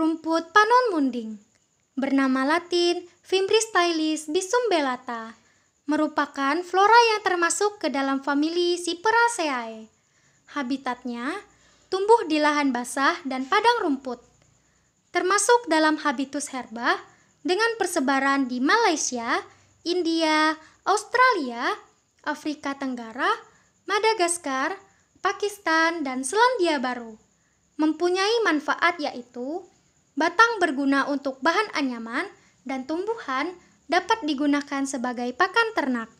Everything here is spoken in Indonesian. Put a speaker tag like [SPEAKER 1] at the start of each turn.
[SPEAKER 1] rumput panon munding, bernama latin Fimbris stylis belata, merupakan flora yang termasuk ke dalam famili Cyperaceae. Habitatnya tumbuh di lahan basah dan padang rumput, termasuk dalam habitus herba dengan persebaran di Malaysia, India, Australia, Afrika Tenggara, Madagaskar, Pakistan, dan Selandia Baru. Mempunyai manfaat yaitu Batang berguna untuk bahan anyaman dan tumbuhan dapat digunakan sebagai pakan ternak.